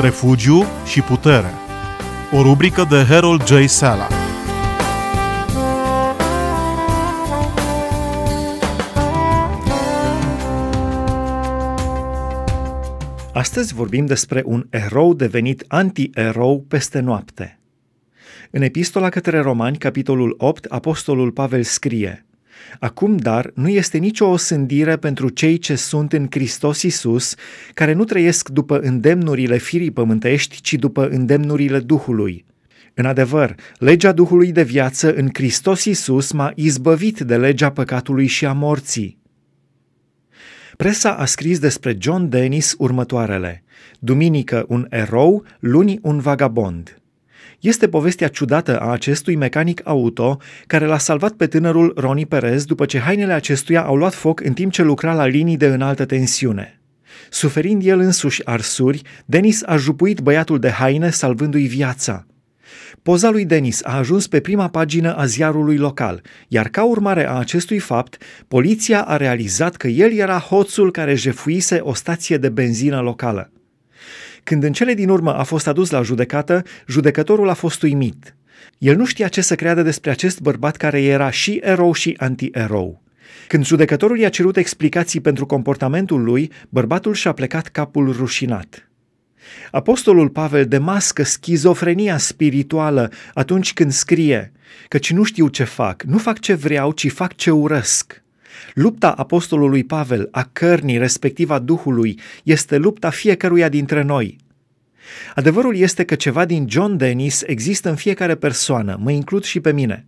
Refugiu și putere. O rubrică de Harold J. Sala. Astăzi vorbim despre un erou devenit anti-erou peste noapte. În epistola către romani, capitolul 8, apostolul Pavel scrie – Acum, dar, nu este nicio osândire pentru cei ce sunt în Hristos Isus, care nu trăiesc după îndemnurile firii pământești, ci după îndemnurile Duhului. În adevăr, legea Duhului de viață în Hristos Isus m-a izbăvit de legea păcatului și a morții. Presa a scris despre John Dennis următoarele: Duminică un erou, luni un vagabond este povestea ciudată a acestui mecanic auto care l-a salvat pe tânărul Ronnie Perez după ce hainele acestuia au luat foc în timp ce lucra la linii de înaltă tensiune. Suferind el însuși arsuri, Denis a jupuit băiatul de haine salvându-i viața. Poza lui Denis a ajuns pe prima pagină a ziarului local, iar ca urmare a acestui fapt, poliția a realizat că el era hoțul care jefuise o stație de benzină locală. Când în cele din urmă a fost adus la judecată, judecătorul a fost uimit. El nu știa ce să creadă despre acest bărbat care era și erou și anti-erou. Când judecătorul i-a cerut explicații pentru comportamentul lui, bărbatul și-a plecat capul rușinat. Apostolul Pavel demască schizofrenia spirituală atunci când scrie, căci nu știu ce fac, nu fac ce vreau, ci fac ce urăsc. Lupta apostolului Pavel, a cărnii, respectiv a Duhului, este lupta fiecăruia dintre noi. Adevărul este că ceva din John Dennis există în fiecare persoană, mă includ și pe mine.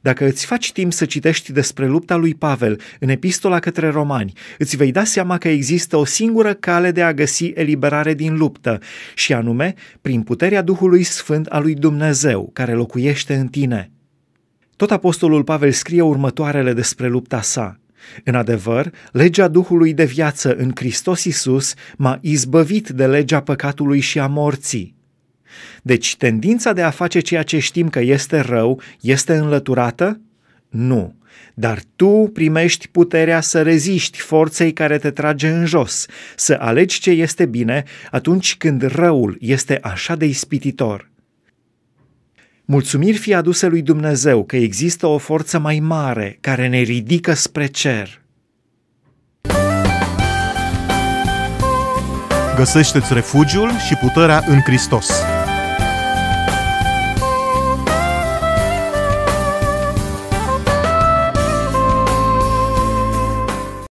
Dacă îți faci timp să citești despre lupta lui Pavel în epistola către romani, îți vei da seama că există o singură cale de a găsi eliberare din luptă, și anume prin puterea Duhului Sfânt al lui Dumnezeu, care locuiește în tine – tot apostolul Pavel scrie următoarele despre lupta sa. În adevăr, legea Duhului de viață în Hristos Isus m-a izbăvit de legea păcatului și a morții. Deci, tendința de a face ceea ce știm că este rău este înlăturată? Nu. Dar tu primești puterea să reziști forței care te trage în jos, să alegi ce este bine atunci când răul este așa de ispititor. Mulțumiri fie aduse lui Dumnezeu că există o forță mai mare care ne ridică spre cer. Găsește-ți refugiul și puterea în Hristos.